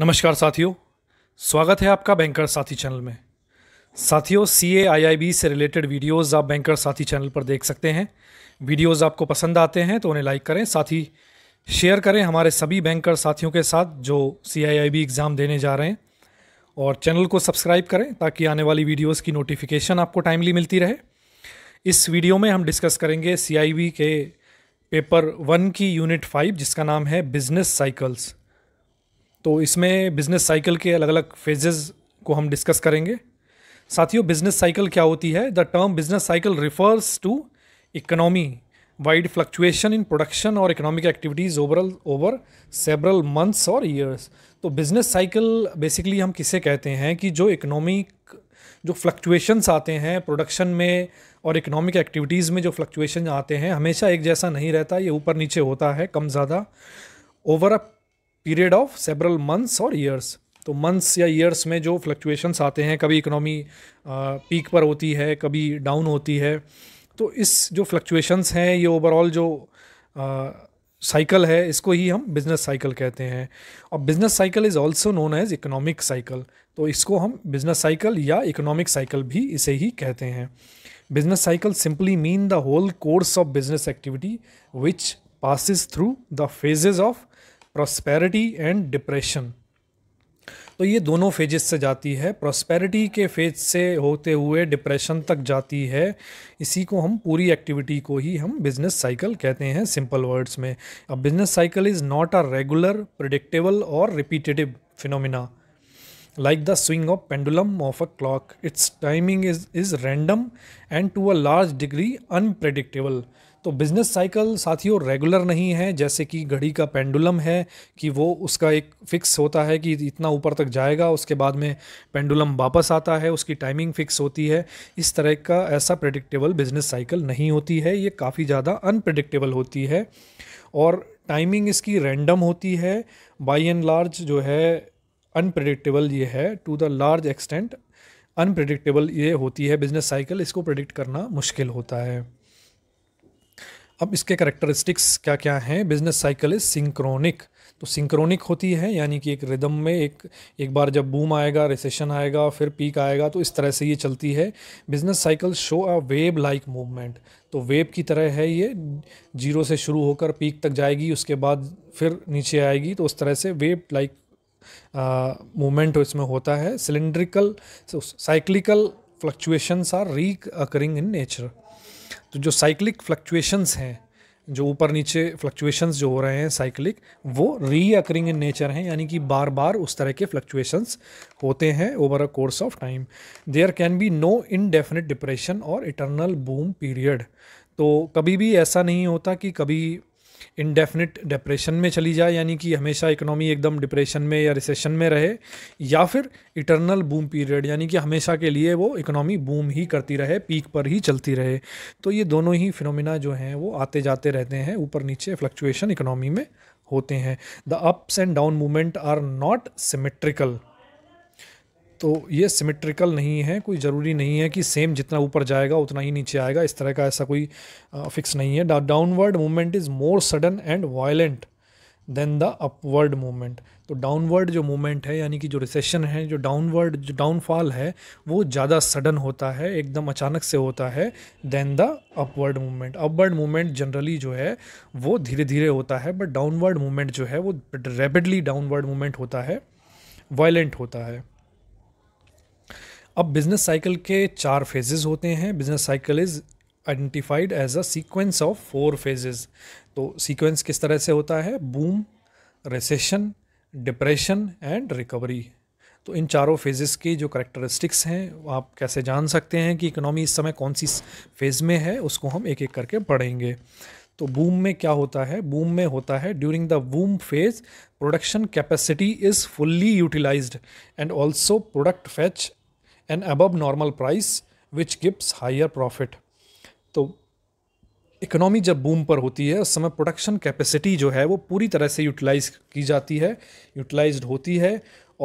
नमस्कार साथियों स्वागत है आपका बैंकर साथी चैनल में साथियों सी ए से रिलेटेड वीडियोस आप बैंकर साथी चैनल पर देख सकते हैं वीडियोस आपको पसंद आते हैं तो उन्हें लाइक करें साथ ही शेयर करें हमारे सभी बैंकर साथियों के साथ जो सी एग्ज़ाम देने जा रहे हैं और चैनल को सब्सक्राइब करें ताकि आने वाली वीडियोस की नोटिफिकेशन आपको टाइमली मिलती रहे इस वीडियो में हम डिस्कस करेंगे सी के पेपर वन की यूनिट फाइव जिसका नाम है बिजनेस साइकिल्स तो इसमें बिज़नेस साइकिल के अलग अलग फेजेज़ को हम डिस्कस करेंगे साथियों बिजनेस साइकिल क्या होती है the term business cycle refers to economy wide fluctuation in production और economic activities overall over several months और ईयर्स तो बिजनेस साइकिल बेसिकली हम किसे कहते हैं कि जो इकोनॉमिक जो फ्लक्चुएशंस आते हैं प्रोडक्शन में और इकोनॉमिक एक्टिविटीज़ में जो फ्लक्चुएशन आते हैं हमेशा एक जैसा नहीं रहता ये ऊपर नीचे होता है कम ज़्यादा over a period of several months और ईयर्स तो मंथ्स या ईयर्स में जो फ्लक्चुएशंस आते हैं कभी इकोनॉमी पीक पर होती है कभी डाउन होती है तो इस जो फ्लक्चुएशंस हैं ये ओवरऑल जो साइकिल है इसको ही हम बिजनेस साइकिल कहते हैं और business cycle is also known as economic cycle तो इसको हम बिजनेस साइकिल या इकोनॉमिक साइकिल भी इसे ही कहते हैं business cycle simply mean the whole course of business activity which passes through the phases of prosperity and depression तो ये दोनों फेजेस से जाती है प्रॉस्पेरिटी के फेज से होते हुए डिप्रेशन तक जाती है इसी को हम पूरी एक्टिविटी को ही हम बिजनेस साइकिल कहते हैं सिंपल वर्ड्स में अब business cycle is not a regular predictable और repetitive phenomena like the swing of pendulum of a clock its timing is is random and to a large degree unpredictable तो business cycle साथियों regular नहीं है जैसे कि घड़ी का pendulum है कि वो उसका एक फ़िक्स होता है कि इतना ऊपर तक जाएगा उसके बाद में पेंडुलम वापस आता है उसकी टाइमिंग फ़िक्स होती है इस तरह का ऐसा प्रडिक्टेबल बिज़नेस साइकिल नहीं होती है ये काफ़ी ज़्यादा अनप्रडिक्टेबल होती है और टाइमिंग इसकी रैंडम होती है बाई एंड लार्ज जो है अनप्रडिक्टेबल ये है to the large extent unpredictable ये होती है बिजनेस साइकिल इसको प्रडिक्ट करना मुश्किल होता है अब इसके करेक्टरिस्टिक्स क्या क्या हैं बिजनेस साइकिल इज सिंक्रोनिक तो सिंक्रोनिक होती है यानी कि एक रिदम में एक एक बार जब बूम आएगा रिसेशन आएगा फिर पीक आएगा तो इस तरह से ये चलती है business cycle show a wave like movement तो वेब की तरह है ये जीरो से शुरू होकर पीक तक जाएगी उसके बाद फिर नीचे आएगी तो उस तरह से वेब लाइक मूवमेंट इसमें होता है cylindrical cyclical fluctuations are recurring in nature तो जो साइक्लिक फ्लक्चुएशंस हैं जो ऊपर नीचे फ्लक्चुएशंस जो हो रहे हैं साइक्लिक वो रीअकरिंग इन नेचर हैं यानी कि बार बार उस तरह के फ्लक्चुएशंस होते हैं over a course of time there can be no indefinite depression और इटरनल बूम पीरियड तो कभी भी ऐसा नहीं होता कि कभी इनडेफिनिट डिप्रेशन में चली जाए यानी कि हमेशा इकोनॉमी एकदम डिप्रेशन में या रिसेशन में रहे या फिर इटरनल बूम पीरियड यानी कि हमेशा के लिए वो इकोनॉमी बूम ही करती रहे पीक पर ही चलती रहे तो ये दोनों ही फिनोमिना जो हैं वो आते जाते रहते हैं ऊपर नीचे फ्लक्चुएशन इकोनॉमी में होते हैं the ups and down movement are not symmetrical तो ये सिमेट्रिकल नहीं है कोई ज़रूरी नहीं है कि सेम जितना ऊपर जाएगा उतना ही नीचे आएगा इस तरह का ऐसा कोई फिक्स नहीं है downward movement is more sudden and violent than the upward movement तो डाउनवर्ड जो मूवमेंट है यानी कि जो रिसेशन है जो डाउनवर्ड जो डाउनफॉल है वो ज़्यादा सडन होता है एकदम अचानक से होता है than the upward movement upward movement generally जो है वो धीरे धीरे होता है बट डाउनवर्ड मूवमेंट जो है वो रेपिडली डाउनवर्ड मूवमेंट होता है वायलेंट होता है अब बिजनेस साइकिल के चार फेजेस होते हैं business cycle is identified as a sequence of four phases तो सीक्वेंस किस तरह से होता है boom recession depression and recovery तो इन चारों फेजेस की जो करेक्टरिस्टिक्स हैं आप कैसे जान सकते हैं कि इकोनॉमी इस समय कौन सी फेज़ में है उसको हम एक एक करके पढ़ेंगे तो बूम में क्या होता है बूम में होता है during the boom phase production capacity is fully utilized and also product fetch and above normal price which gives higher profit तो इकोनॉमी जब बूम पर होती है उस समय प्रोडक्शन कैपेसिटी जो है वो पूरी तरह से यूटिलाइज की जाती है यूटिलाइज होती है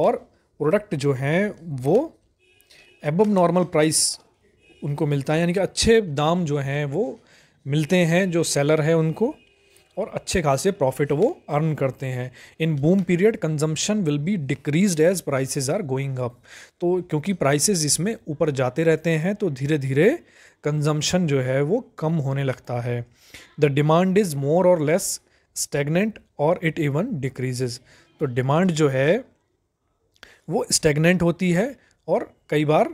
और प्रोडक्ट जो हैं वो एबब नॉर्मल प्राइस उनको मिलता है यानी कि अच्छे दाम जो हैं वो मिलते हैं जो सेलर है उनको और अच्छे खासे प्रॉफिट वो अर्न करते हैं in boom period consumption will be decrease as prices are going up तो क्योंकि प्राइसेज इसमें ऊपर जाते रहते हैं तो धीरे धीरे कंजम्पशन जो है वो कम होने लगता है द डिमांड इज़ मोर और लेस स्टेगनेंट और इट इवन डिक्रीजेज तो डिमांड जो है वो स्टेगनेंट होती है और कई बार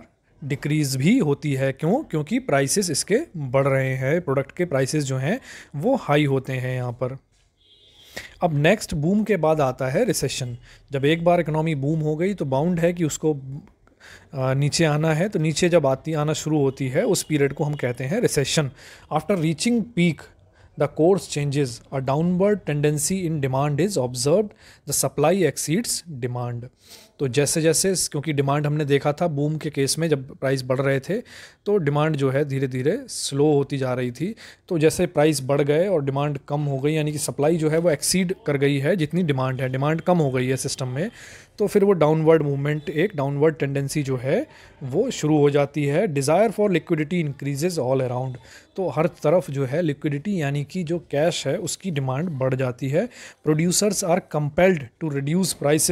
डिक्रीज़ भी होती है क्यों क्योंकि प्राइसेस इसके बढ़ रहे हैं प्रोडक्ट के प्राइसेस जो हैं वो हाई होते हैं यहाँ पर अब नेक्स्ट बूम के बाद आता है रिसेशन जब एक बार इकोनॉमी बूम हो गई तो बाउंड है कि उसको नीचे आना है तो नीचे जब आती आना शुरू होती है उस पीरियड को हम कहते हैं recession after reaching peak the course changes a downward tendency in demand is observe the supply exceeds demand तो जैसे जैसे क्योंकि डिमांड हमने देखा था बूम के केस में जब प्राइस बढ़ रहे थे तो डिमांड जो है धीरे धीरे स्लो होती जा रही थी तो जैसे प्राइस बढ़ गए और डिमांड कम हो गई यानी कि सप्लाई जो है वो एक्सीड कर गई है जितनी डिमांड है डिमांड कम हो गई है सिस्टम में तो फिर वो डाउनवर्ड मूवमेंट एक डाउनवर्ड टेंडेंसी जो है वो शुरू हो जाती है desire for liquidity increases all around तो हर तरफ जो है लिक्विडिटी यानी कि जो कैश है उसकी डिमांड बढ़ जाती है producers are compelled to reduce price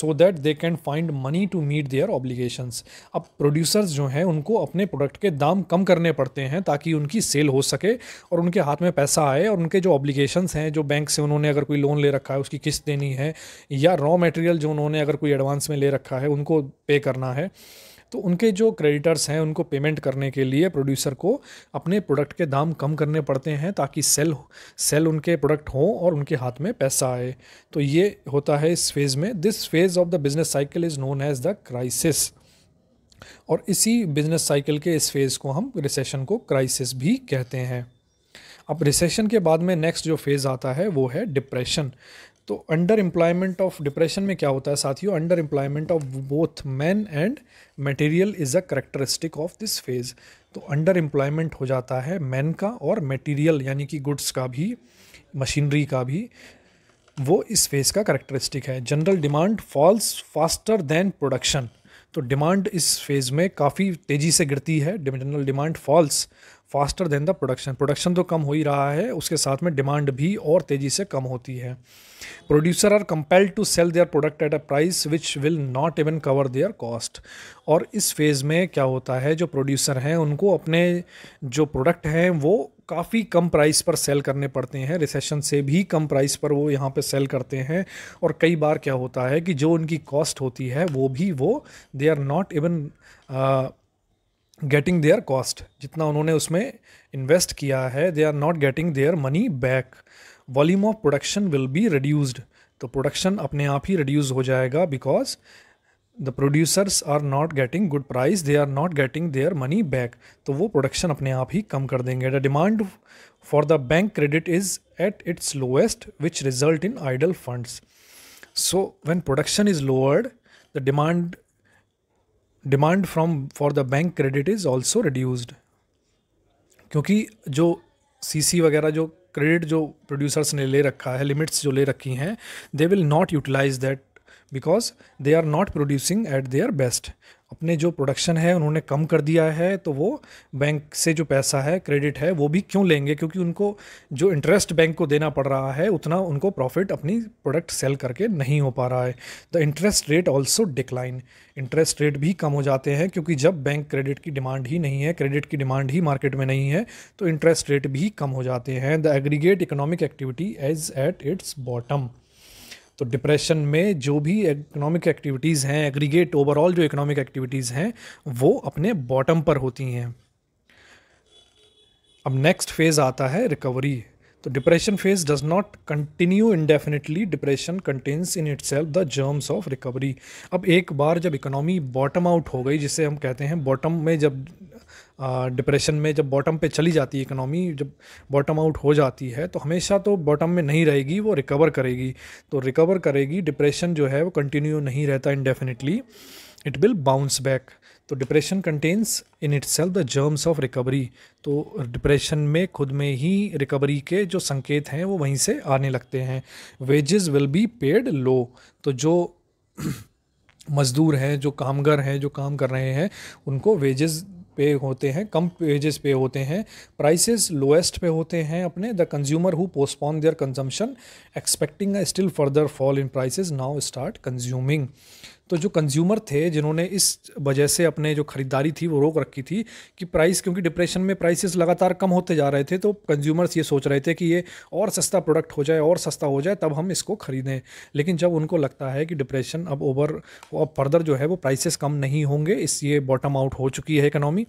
so that they can find money to meet their obligations अब प्रोड्यूसर्स जो हैं उनको अपने प्रोडक्ट के दाम कम करने पड़ते हैं ताकि उनकी सेल हो सके और उनके हाथ में पैसा आए और उनके जो ऑब्लिगेशंस हैं जो बैंक से उन्होंने अगर कोई लोन ले रखा है उसकी किस्त देनी है या रॉ मटेरियल जो उन्होंने उन्होंने अगर कोई एडवांस में ले रखा है उनको पे करना है तो उनके जो क्रेडिटर्स हैं उनको पेमेंट करने के लिए प्रोड्यूसर को अपने प्रोडक्ट के दाम कम करने पड़ते हैं ताकि सेल सेल उनके प्रोडक्ट हो और उनके हाथ में पैसा आए तो ये होता है इस फेज़ में this phase of the business cycle is known as the crisis और इसी बिजनेस साइकिल के इस फेज़ को हम रिसेशन को क्राइसिस भी कहते हैं अब रिसेशन के बाद में नेक्स्ट जो फेज़ आता है वो है डिप्रेशन तो अंडर एम्प्लॉयमेंट ऑफ डिप्रेशन में क्या होता है साथियों under employment of both man and material is a characteristic of this phase तो अंडर एम्प्लॉयमेंट हो जाता है मैन का और मटेरियल यानी कि गुड्स का भी मशीनरी का भी वो इस फेज़ का करेक्टरिस्टिक है general demand falls faster than production तो डिमांड इस फेज़ में काफ़ी तेज़ी से गिरती है general demand falls faster than the production production तो कम हो ही रहा है उसके साथ में डिमांड भी और तेज़ी से कम होती है producer are compelled to sell their product at a price which will not even cover their cost और इस फेज़ में क्या होता है जो प्रोड्यूसर हैं उनको अपने जो प्रोडक्ट हैं वो काफ़ी कम प्राइस पर सेल करने पड़ते हैं रिसेशन से भी कम प्राइस पर वो यहाँ पे सेल करते हैं और कई बार क्या होता है कि जो उनकी कॉस्ट होती है वो भी वो they are not even getting their cost जितना उन्होंने उसमें इन्वेस्ट किया है they are not getting their money back volume of production will be reduced तो प्रोडक्शन अपने आप ही रिड्यूस हो जाएगा because the producers are not getting good price they are not getting their money back तो वो प्रोडक्शन अपने आप ही कम कर देंगे the demand for the bank credit is at its lowest which result in idle funds so when production is lowered the demand demand from for the bank credit is also reduce क्योंकि जो सी सी वगैरह जो credit जो producers ने ले रखा है limits जो ले रखी हैं they will not utilize that because they are not producing at their best अपने जो प्रोडक्शन है उन्होंने कम कर दिया है तो वो बैंक से जो पैसा है क्रेडिट है वो भी क्यों लेंगे क्योंकि उनको जो इंटरेस्ट बैंक को देना पड़ रहा है उतना उनको प्रॉफिट अपनी प्रोडक्ट सेल करके नहीं हो पा रहा है the interest rate also decline interest rate भी कम हो जाते हैं क्योंकि जब बैंक क्रेडिट की डिमांड ही नहीं है क्रेडिट की डिमांड ही मार्केट में नहीं है तो इंटरेस्ट रेट भी कम हो जाते हैं the aggregate economic activity as at its bottom तो डिप्रेशन में जो भी इकोनॉमिक एक्टिविटीज़ हैं एग्रीगेट ओवरऑल जो इकोनॉमिक एक्टिविटीज़ हैं वो अपने बॉटम पर होती हैं अब नेक्स्ट फेज़ आता है रिकवरी तो depression phase does not continue indefinitely depression contains in itself the germs of recovery अब एक बार जब इकोनॉमी बॉटम आउट हो गई जिसे हम कहते हैं बॉटम में जब डिप्रेशन में जब बॉटम पे चली जाती है इकोनॉमी जब बॉटम आउट हो जाती है तो हमेशा तो बॉटम में नहीं रहेगी वो रिकवर करेगी तो रिकवर करेगी डिप्रेशन जो है वो कंटिन्यू नहीं रहता indefinitely it will bounce back तो depression contains in itself the germs of recovery तो डिप्रेशन में खुद में ही रिकवरी के जो संकेत हैं वो वहीं से आने लगते हैं wages will be paid low तो जो मज़दूर हैं जो कामगार हैं जो काम कर रहे हैं उनको वेजेस पे होते हैं कम पेजेस पे होते हैं प्राइसेस लोएस्ट पे होते हैं अपने the consumer who postpone their consumption expecting a still further fall in prices now start consuming तो जो कंज्यूमर थे जिन्होंने इस वजह से अपने जो ख़रीदारी थी वो रोक रखी थी कि प्राइस क्योंकि डिप्रेशन में प्राइसेस लगातार कम होते जा रहे थे तो कंज्यूमर्स ये सोच रहे थे कि ये और सस्ता प्रोडक्ट हो जाए और सस्ता हो जाए तब हम इसको ख़रीदें लेकिन जब उनको लगता है कि डिप्रेशन अब ओवर अब फर्दर जो है वो प्राइसेस कम नहीं होंगे इस ये बॉटम आउट हो चुकी है इकनॉमी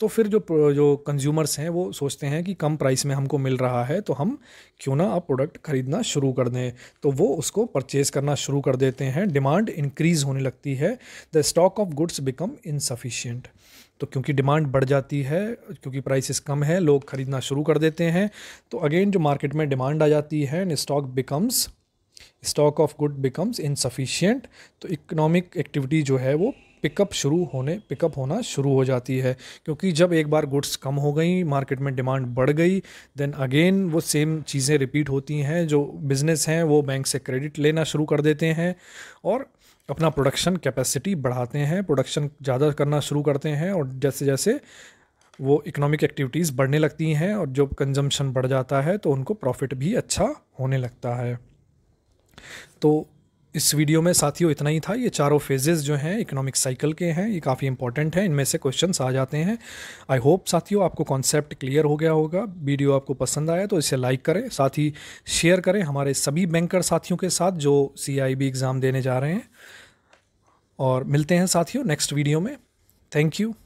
तो फिर जो जो कंज्यूमर्स हैं वो सोचते हैं कि कम प्राइस में हमको मिल रहा है तो हम क्यों ना अब प्रोडक्ट ख़रीदना शुरू कर दें तो वो उसको परचेज़ करना शुरू कर देते हैं डिमांड इंक्रीज़ होने लगती है the stock of goods become insufficient तो क्योंकि डिमांड बढ़ जाती है क्योंकि प्राइसेस कम है लोग ख़रीदना शुरू कर देते हैं तो अगेन जो मार्केट में डिमांड आ जाती है and stock becomes stock of good becomes insufficient तो इकोनॉमिक एक्टिविटी जो है वो पिकअप शुरू होने पिकअप होना शुरू हो जाती है क्योंकि जब एक बार गुड्स कम हो गई मार्केट में डिमांड बढ़ गई देन अगेन वो सेम चीज़ें रिपीट होती हैं जो बिज़नेस हैं वो बैंक से क्रेडिट लेना शुरू कर देते हैं और अपना प्रोडक्शन कैपेसिटी बढ़ाते हैं प्रोडक्शन ज़्यादा करना शुरू करते हैं और जैसे जैसे वो इकोनॉमिक एक्टिविटीज़ बढ़ने लगती हैं और जो कंजम्पशन बढ़ जाता है तो उनको प्रॉफिट भी अच्छा होने लगता है तो इस वीडियो में साथियों इतना ही था ये चारों फेजेज़ जो हैं इकोनॉमिक साइकिल के हैं ये काफ़ी इंपॉर्टेंट हैं इनमें से क्वेश्चंस आ जाते हैं आई होप साथियों आपको कॉन्सेप्ट क्लियर हो गया होगा वीडियो आपको पसंद आया तो इसे लाइक करें साथ ही शेयर करें हमारे सभी बैंकर साथियों के साथ जो सी एग्ज़ाम देने जा रहे हैं और मिलते हैं साथियों नेक्स्ट वीडियो में थैंक यू